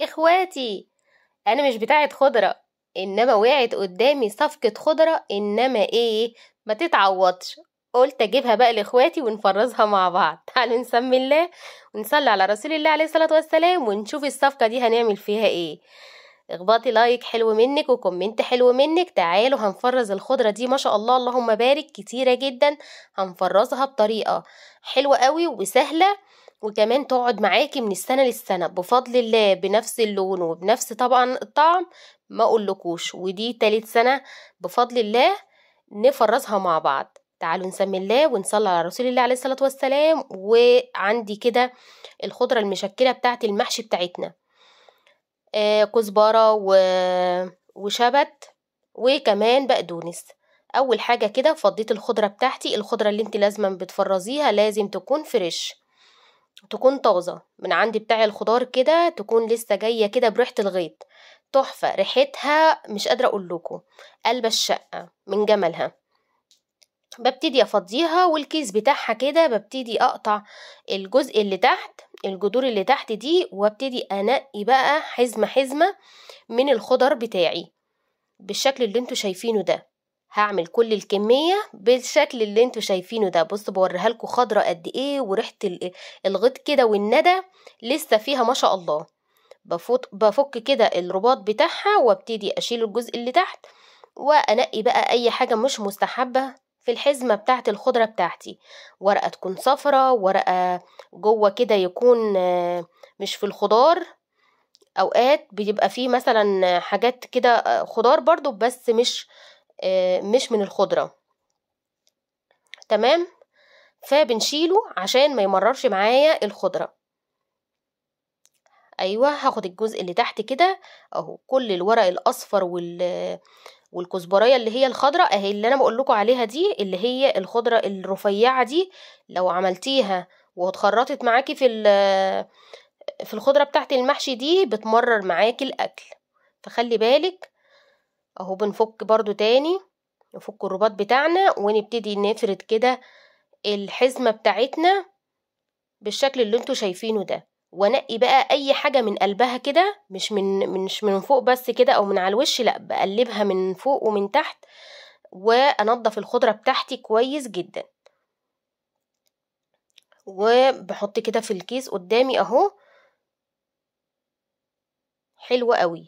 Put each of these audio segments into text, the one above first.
إخواتي أنا مش بتاعة خضرة إنما وقعت قدامي صفقة خضرة إنما إيه ما تتعوضش قلت أجيبها بقى لإخواتي ونفرزها مع بعض تعالوا نسمي الله ونصلي على رسول الله عليه الصلاة والسلام ونشوف الصفقة دي هنعمل فيها إيه اخبطي لايك حلو منك وكومنت حلو منك تعالوا هنفرز الخضره دي ما شاء الله اللهم بارك كتيره جدا هنفرزها بطريقه حلوه قوي وسهله وكمان تقعد معاكي من السنة للسنة بفضل الله بنفس اللون وبنفس طبعا الطعم ما اقولكوش ودي تالت سنة بفضل الله نفرزها مع بعض تعالوا نسمي الله ونصلي على رسول الله عليه الصلاة والسلام وعندي كده الخضرة المشكلة بتاعت المحشي بتاعتنا آه كزبرة و... وشبت وكمان بقدونس اول حاجة كده فضيت الخضرة بتاعتي الخضرة اللي انت لازما بتفرزيها لازم تكون فريش تكون طازه من عندي بتاع الخضار كده تكون لسه جايه كده بريحه الغيط تحفه ريحتها مش قادره اقول لكم قلب الشقه من جملها ببتدي افضيها والكيس بتاعها كده ببتدي اقطع الجزء اللي تحت الجذور اللي تحت دي وابتدي انقي بقى حزمه حزمه من الخضر بتاعي بالشكل اللي انتوا شايفينه ده هعمل كل الكمية بالشكل اللي انتوا شايفينه ده بصوا بوريها لكم خضرة قد ايه وريحة الغيط كده والندى لسه فيها ما شاء الله بفوت بفك كده الرباط بتاعها وابتدي اشيل الجزء اللي تحت وانقي بقى اي حاجة مش مستحبة في الحزمة بتاعة الخضرة بتاعتي ورقة تكون صفرة ورقة جوه كده يكون آه، مش في الخضار اوقات بيبقى فيه مثلا حاجات كده آه، خضار برضو بس مش آه، مش من الخضرة تمام فبنشيله عشان ما يمررش معايا الخضرة ايوه هاخد الجزء اللي تحت كده اهو كل الورق الاصفر وال والكزبرايه اللي هي الخضراء اهي اللي انا بقول لكم عليها دي اللي هي الخضره الرفيعه دي لو عملتيها واتخرطت معاكي في في الخضره بتاعت المحشي دي بتمرر معاكي الاكل فخلي بالك اهو بنفك برضو تاني نفك الرباط بتاعنا ونبتدي نفرد كده الحزمة بتاعتنا بالشكل اللي انتوا شايفينه ده وانقي بقى اي حاجة من قلبها كده مش من مش من فوق بس كده او من على الوش لا بقلبها من فوق ومن تحت وانضف الخضرة بتاعتي كويس جدا وبحط كده في الكيس قدامي اهو حلوة قوي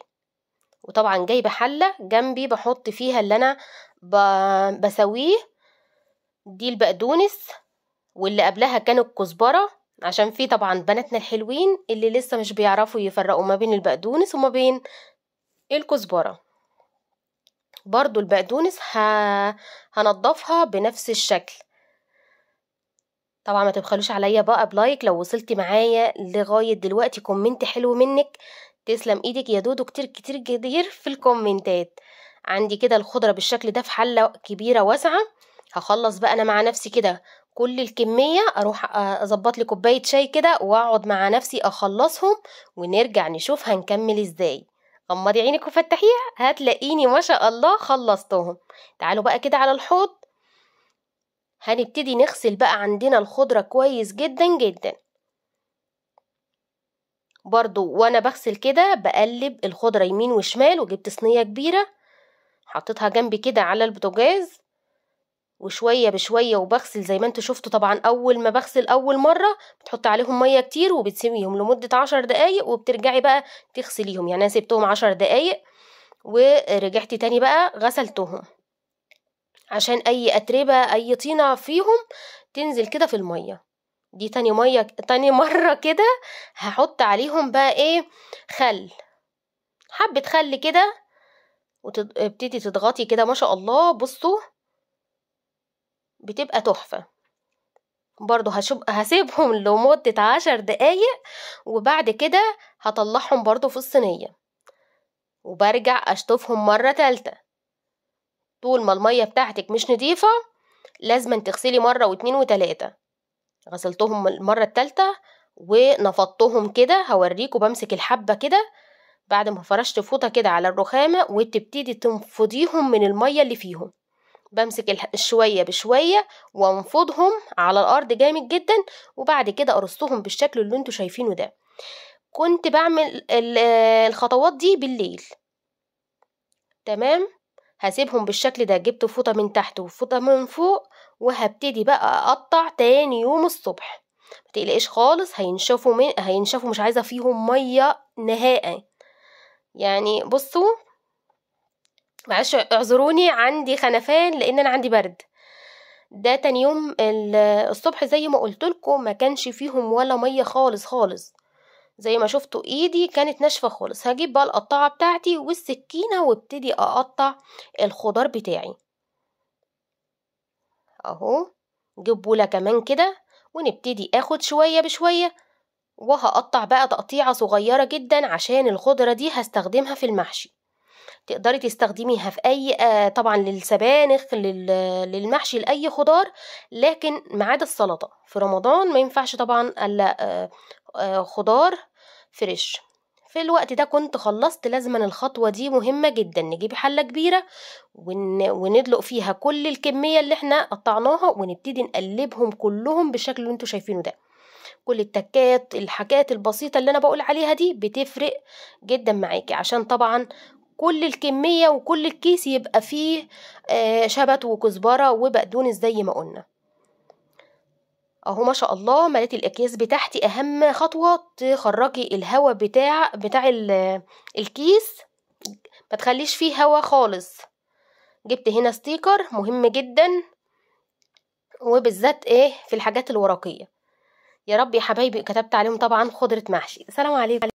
وطبعا جايبه حله جنبي بحط فيها اللي انا بسويه دي البقدونس واللي قبلها كان الكزبره عشان في طبعا بناتنا الحلوين اللي لسه مش بيعرفوا يفرقوا ما بين البقدونس وما بين الكزبره برضو البقدونس هنضفها بنفس الشكل طبعا ما تبخلوش عليا بقى بلايك لو وصلتي معايا لغايه دلوقتي كومنت حلو منك تسلم ايدك يا دودو كتير كتير كتير في الكومنتات عندي كده الخضرة بالشكل ده في حلة كبيرة واسعة هخلص بقى انا مع نفسي كده كل الكمية اروح اظبط لي كوباية شاي كده واقعد مع نفسي اخلصهم ونرجع نشوف هنكمل ازاي غمضي عينك وفتحيها هتلاقيني ما شاء الله خلصتهم تعالوا بقى كده على الحوض هنبتدي نغسل بقى عندنا الخضرة كويس جدا جدا برضو وانا بغسل كده بقلب الخضرة يمين وشمال وجبت صينية كبيرة حطيتها جنبي كده على البوتاجاز وشوية بشوية وبغسل زي ما انتوا شفتوا طبعا أول ما بغسل أول مرة بتحط عليهم مية كتير وبتسيبيهم لمدة عشر دقايق وبترجعي بقى تغسليهم يعني أنا سبتهم عشر دقايق ورجعت تاني بقى غسلتهم عشان أي أتربة أي طينة فيهم تنزل كده في المية دي تاني مية تاني مرة كده هحط عليهم بقى ايه خل حبة خل كده وتبتدي تضغطي كده ما شاء الله بصوا بتبقى تحفة برضو هشب... هسيبهم لمدة عشر دقايق وبعد كده هطلعهم برضو في الصينية وبرجع اشطفهم مرة تالتة طول ما المية بتاعتك مش نضيفة لازم تغسلي مرة واتنين وتلاتة غسلتهم المرة التالتة ونفضتهم كده هوريكوا بمسك الحبة كده بعد ما فرشت فوطة كده على الرخامة وتبتدي تنفضيهم من المية اللي فيهم بمسك شوية بشوية وانفضهم على الأرض جامد جدا وبعد كده ارصهم بالشكل اللي انتوا شايفينه ده كنت بعمل الخطوات دي بالليل تمام هسيبهم بالشكل ده جبت فوطة من تحت وفوطة من فوق وهبتدي بقى أقطع تاني يوم الصبح متقلقش خالص هينشفوا من... هينشفوا مش عايزة فيهم مية نهائي يعني بصوا معلش اعذروني عندي خنفان لان انا عندي برد ده تاني يوم الصبح زي ما قلت لكم ما كانش فيهم ولا ميه خالص خالص زي ما شفتوا ايدي كانت ناشفه خالص هجيب بقى القطاعه بتاعتي والسكينه وابتدي اقطع الخضار بتاعي اهو جبوله كمان كده ونبتدي اخد شويه بشويه وهقطع بقى تقطيعه صغيره جدا عشان الخضره دي هستخدمها في المحشي تقدري تستخدميها في اي آه طبعا للسبانخ للمحشي لاي خضار لكن ما عدا السلطه في رمضان ما ينفعش طبعا الا آه آه خضار فريش في الوقت ده كنت خلصت لازما الخطوة دي مهمة جدا نجيب حلة كبيرة ون... وندلق فيها كل الكمية اللي احنا قطعناها ونبتدي نقلبهم كلهم بالشكل اللي انتوا شايفينه ده كل التكات الحاجات البسيطة اللي انا بقول عليها دي بتفرق جدا معاكي عشان طبعا كل الكمية وكل الكيس يبقى فيه آه، شبت وكزبرة وبقدونس زي ما قلنا اهو ما شاء الله مليت الاكياس بتاعتي اهم خطوه تخرجي الهواء بتاع بتاع الكيس ما تخليش فيه هواء خالص جبت هنا ستيكر مهم جدا وبالذات ايه في الحاجات الورقيه يا رب يا حبايبي كتبت عليهم طبعا خضره محشي سلام عليكم